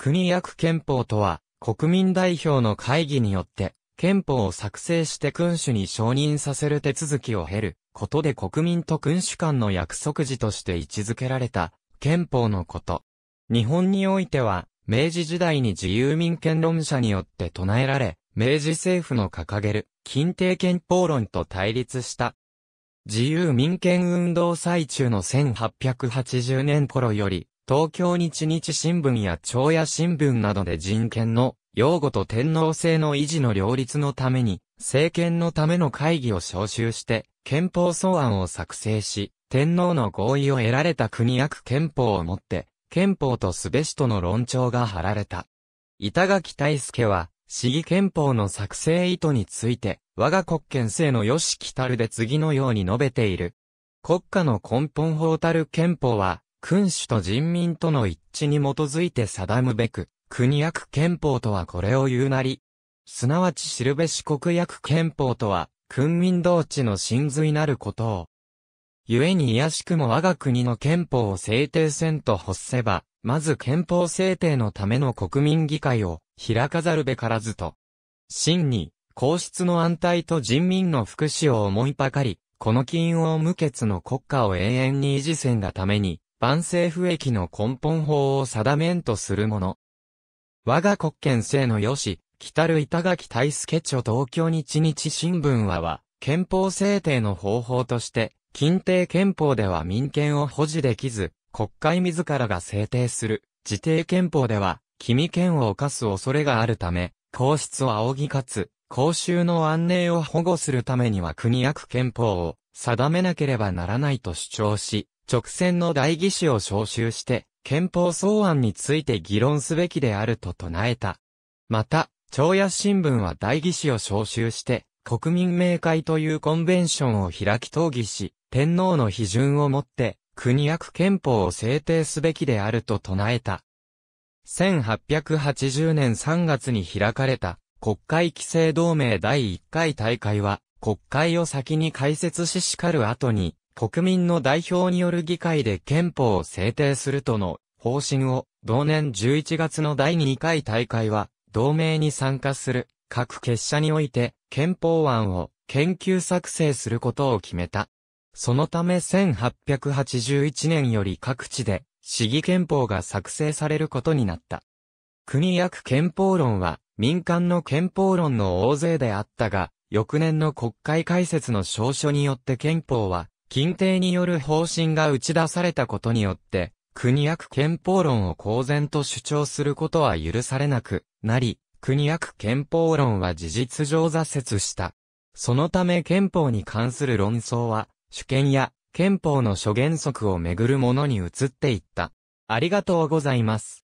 国役憲法とは、国民代表の会議によって、憲法を作成して君主に承認させる手続きを経る、ことで国民と君主間の約束時として位置づけられた、憲法のこと。日本においては、明治時代に自由民権論者によって唱えられ、明治政府の掲げる、近帝憲法論と対立した。自由民権運動最中の1880年頃より、東京日日新聞や朝野新聞などで人権の擁護と天皇制の維持の両立のために、政権のための会議を招集して、憲法草案を作成し、天皇の合意を得られた国役憲法をもって、憲法とすべしとの論調が張られた。板垣大輔は、市議憲法の作成意図について、我が国憲政の良しきたるで次のように述べている。国家の根本法たる憲法は、君主と人民との一致に基づいて定むべく、国約憲法とはこれを言うなり。すなわち知るべし国約憲法とは、君民同地の真髄なることを。ゆえに卑しくも我が国の憲法を制定せんと発せば、まず憲法制定のための国民議会を開かざるべからずと。真に、皇室の安泰と人民の福祉を思いばかり、この金を無欠の国家を永遠に維持せんがために、万政府益の根本法を定めんとするもの。我が国権政の良し、来る板垣大助著東京日日新聞はは、憲法制定の方法として、近定憲法では民権を保持できず、国会自らが制定する、自定憲法では、君権を犯す恐れがあるため、皇室を仰ぎかつ、公衆の安寧を保護するためには国役憲法を定めなければならないと主張し、直線の代議士を招集して、憲法草案について議論すべきであると唱えた。また、朝野新聞は代議士を招集して、国民明会というコンベンションを開き討議し、天皇の批准をもって、国約憲法を制定すべきであると唱えた。1880年3月に開かれた国会規制同盟第1回大会は、国会を先に開設ししかる後に、国民の代表による議会で憲法を制定するとの方針を、同年11月の第2回大会は、同盟に参加する各結社において憲法案を研究作成することを決めた。そのため1881年より各地で市議憲法が作成されることになった。国役憲法論は民間の憲法論の大勢であったが、翌年の国会開設の証書によって憲法は禁帝による方針が打ち出されたことによって、国役憲法論を公然と主張することは許されなくなり、国役憲法論は事実上挫折した。そのため憲法に関する論争は、主権や憲法の諸原則をめぐるものに移っていった。ありがとうございます。